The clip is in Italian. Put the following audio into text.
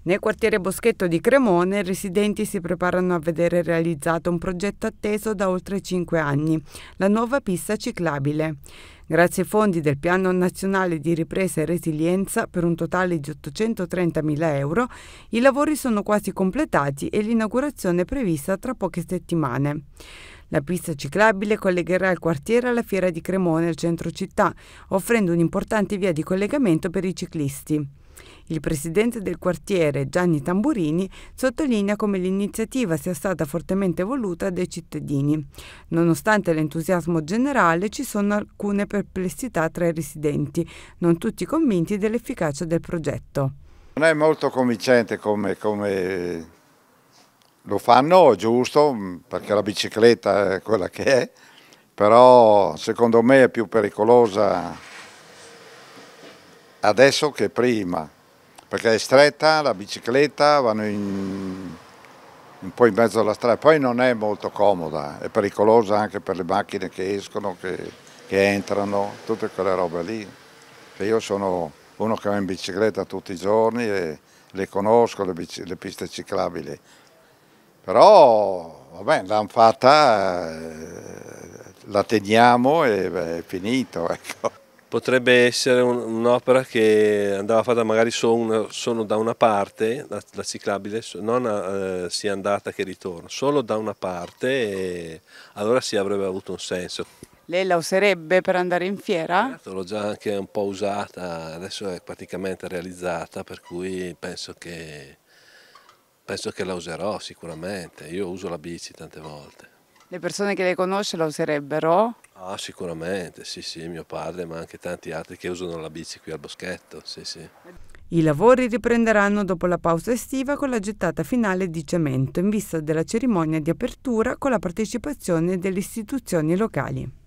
Nel quartiere Boschetto di Cremone, i residenti si preparano a vedere realizzato un progetto atteso da oltre cinque anni, la nuova pista ciclabile. Grazie ai fondi del Piano Nazionale di Ripresa e Resilienza per un totale di 830.000 euro, i lavori sono quasi completati e l'inaugurazione è prevista tra poche settimane. La pista ciclabile collegherà il quartiere alla Fiera di Cremone, al centro città, offrendo un'importante via di collegamento per i ciclisti. Il presidente del quartiere, Gianni Tamburini, sottolinea come l'iniziativa sia stata fortemente voluta dai cittadini. Nonostante l'entusiasmo generale, ci sono alcune perplessità tra i residenti, non tutti convinti dell'efficacia del progetto. Non è molto convincente come, come lo fanno, giusto, perché la bicicletta è quella che è, però secondo me è più pericolosa adesso che prima perché è stretta, la bicicletta vanno in, un po' in mezzo alla strada, poi non è molto comoda, è pericolosa anche per le macchine che escono, che, che entrano, tutte quelle robe lì. Cioè, io sono uno che va in bicicletta tutti i giorni e le conosco le, le piste ciclabili, però vabbè, l'hanno fatta, eh, la teniamo e beh, è finito. Ecco potrebbe essere un'opera che andava fatta magari solo, solo da una parte, la, la ciclabile, non eh, sia andata che ritorno, solo da una parte e allora si avrebbe avuto un senso. Lei la userebbe per andare in fiera? Certo, l'ho già anche un po' usata, adesso è praticamente realizzata, per cui penso che, penso che la userò sicuramente. Io uso la bici tante volte. Le persone che le conosce la userebbero? Ah, sicuramente, sì, sì, mio padre, ma anche tanti altri che usano la bici qui al boschetto, sì, sì. I lavori riprenderanno dopo la pausa estiva con la gettata finale di cemento in vista della cerimonia di apertura con la partecipazione delle istituzioni locali.